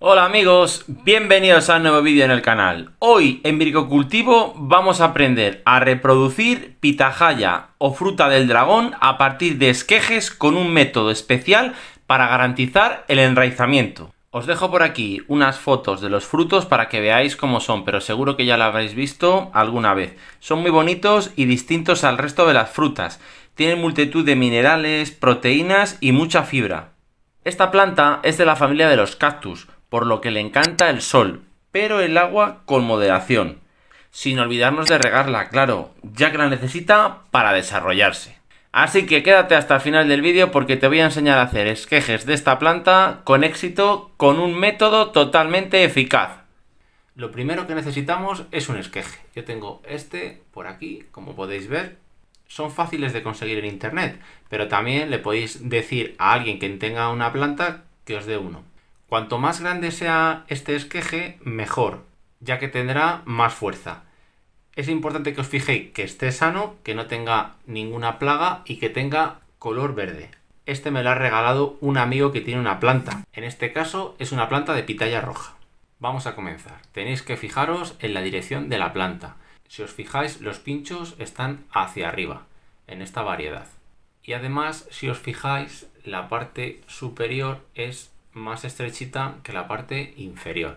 Hola amigos, bienvenidos a un nuevo vídeo en el canal. Hoy en Cultivo vamos a aprender a reproducir pitahaya o fruta del dragón a partir de esquejes con un método especial para garantizar el enraizamiento. Os dejo por aquí unas fotos de los frutos para que veáis cómo son, pero seguro que ya la habréis visto alguna vez. Son muy bonitos y distintos al resto de las frutas. Tienen multitud de minerales, proteínas y mucha fibra. Esta planta es de la familia de los cactus, por lo que le encanta el sol, pero el agua con moderación, sin olvidarnos de regarla, claro, ya que la necesita para desarrollarse. Así que quédate hasta el final del vídeo porque te voy a enseñar a hacer esquejes de esta planta con éxito con un método totalmente eficaz. Lo primero que necesitamos es un esqueje. Yo tengo este por aquí, como podéis ver. Son fáciles de conseguir en internet, pero también le podéis decir a alguien que tenga una planta que os dé uno. Cuanto más grande sea este esqueje, mejor, ya que tendrá más fuerza. Es importante que os fijéis que esté sano, que no tenga ninguna plaga y que tenga color verde. Este me lo ha regalado un amigo que tiene una planta. En este caso es una planta de pitaya roja. Vamos a comenzar. Tenéis que fijaros en la dirección de la planta. Si os fijáis, los pinchos están hacia arriba, en esta variedad. Y además, si os fijáis, la parte superior es más estrechita que la parte inferior.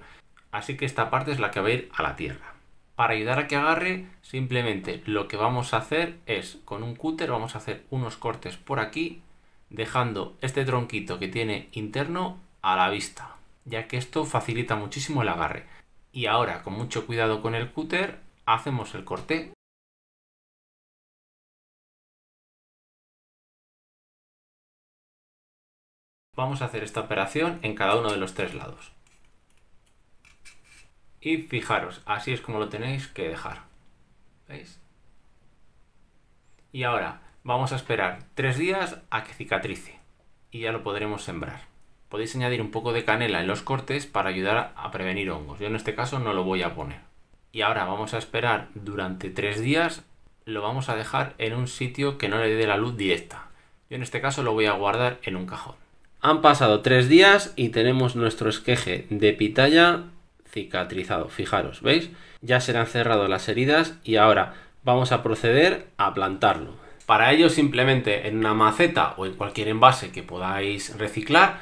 Así que esta parte es la que va a ir a la tierra. Para ayudar a que agarre, simplemente lo que vamos a hacer es, con un cúter, vamos a hacer unos cortes por aquí, dejando este tronquito que tiene interno a la vista, ya que esto facilita muchísimo el agarre. Y ahora, con mucho cuidado con el cúter, hacemos el corte Vamos a hacer esta operación en cada uno de los tres lados. Y fijaros, así es como lo tenéis que dejar. ¿Veis? Y ahora vamos a esperar tres días a que cicatrice y ya lo podremos sembrar. Podéis añadir un poco de canela en los cortes para ayudar a prevenir hongos. Yo en este caso no lo voy a poner. Y ahora vamos a esperar durante tres días. Lo vamos a dejar en un sitio que no le dé la luz directa. Yo en este caso lo voy a guardar en un cajón. Han pasado tres días y tenemos nuestro esqueje de pitaya cicatrizado. Fijaros, ¿veis? Ya se han cerrado las heridas y ahora vamos a proceder a plantarlo. Para ello simplemente en una maceta o en cualquier envase que podáis reciclar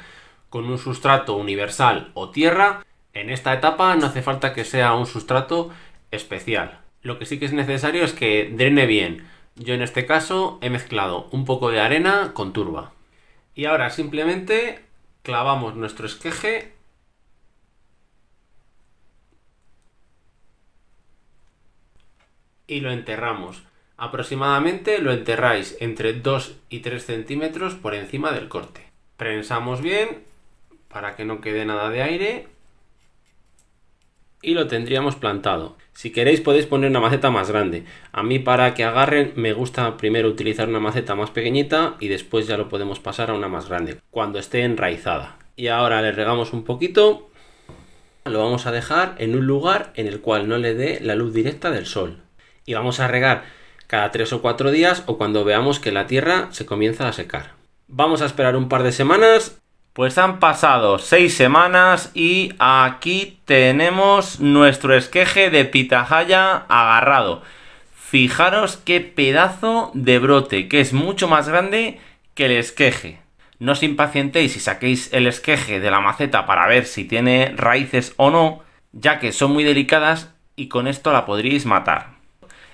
con un sustrato universal o tierra. En esta etapa no hace falta que sea un sustrato especial. Lo que sí que es necesario es que drene bien. Yo en este caso he mezclado un poco de arena con turba. Y ahora simplemente clavamos nuestro esqueje y lo enterramos. Aproximadamente lo enterráis entre 2 y 3 centímetros por encima del corte. Prensamos bien para que no quede nada de aire y lo tendríamos plantado. Si queréis podéis poner una maceta más grande. A mí para que agarren me gusta primero utilizar una maceta más pequeñita y después ya lo podemos pasar a una más grande cuando esté enraizada. Y ahora le regamos un poquito. Lo vamos a dejar en un lugar en el cual no le dé la luz directa del sol. Y vamos a regar cada tres o cuatro días o cuando veamos que la tierra se comienza a secar. Vamos a esperar un par de semanas pues han pasado seis semanas y aquí tenemos nuestro esqueje de pitahaya agarrado. Fijaros qué pedazo de brote, que es mucho más grande que el esqueje. No os impacientéis y saquéis el esqueje de la maceta para ver si tiene raíces o no, ya que son muy delicadas y con esto la podríais matar.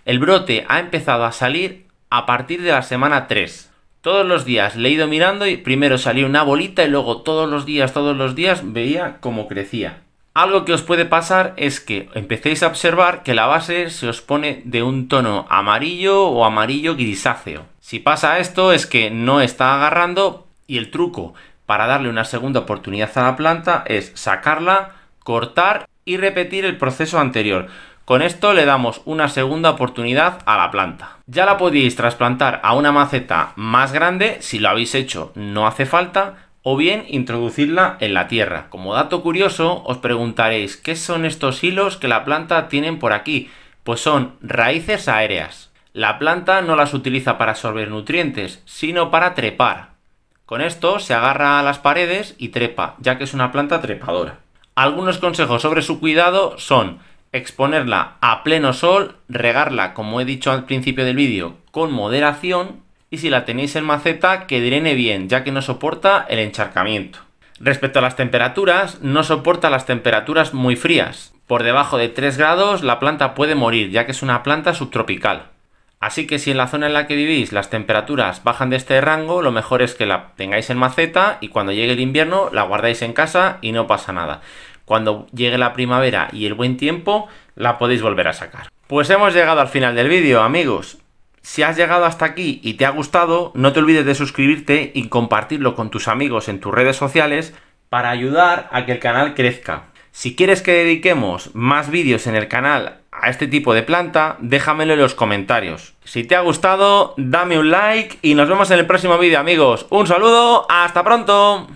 El brote ha empezado a salir a partir de la semana 3 todos los días le he ido mirando y primero salió una bolita y luego todos los días, todos los días veía cómo crecía. Algo que os puede pasar es que empecéis a observar que la base se os pone de un tono amarillo o amarillo grisáceo. Si pasa esto es que no está agarrando y el truco para darle una segunda oportunidad a la planta es sacarla, cortar y repetir el proceso anterior. Con esto le damos una segunda oportunidad a la planta. Ya la podéis trasplantar a una maceta más grande, si lo habéis hecho no hace falta, o bien introducirla en la tierra. Como dato curioso, os preguntaréis, ¿qué son estos hilos que la planta tienen por aquí? Pues son raíces aéreas. La planta no las utiliza para absorber nutrientes, sino para trepar. Con esto se agarra a las paredes y trepa, ya que es una planta trepadora. Algunos consejos sobre su cuidado son exponerla a pleno sol, regarla, como he dicho al principio del vídeo, con moderación y si la tenéis en maceta que drene bien, ya que no soporta el encharcamiento. Respecto a las temperaturas, no soporta las temperaturas muy frías. Por debajo de 3 grados la planta puede morir, ya que es una planta subtropical. Así que si en la zona en la que vivís las temperaturas bajan de este rango, lo mejor es que la tengáis en maceta y cuando llegue el invierno la guardáis en casa y no pasa nada. Cuando llegue la primavera y el buen tiempo, la podéis volver a sacar. Pues hemos llegado al final del vídeo, amigos. Si has llegado hasta aquí y te ha gustado, no te olvides de suscribirte y compartirlo con tus amigos en tus redes sociales para ayudar a que el canal crezca. Si quieres que dediquemos más vídeos en el canal a este tipo de planta, déjamelo en los comentarios. Si te ha gustado, dame un like y nos vemos en el próximo vídeo, amigos. Un saludo, hasta pronto.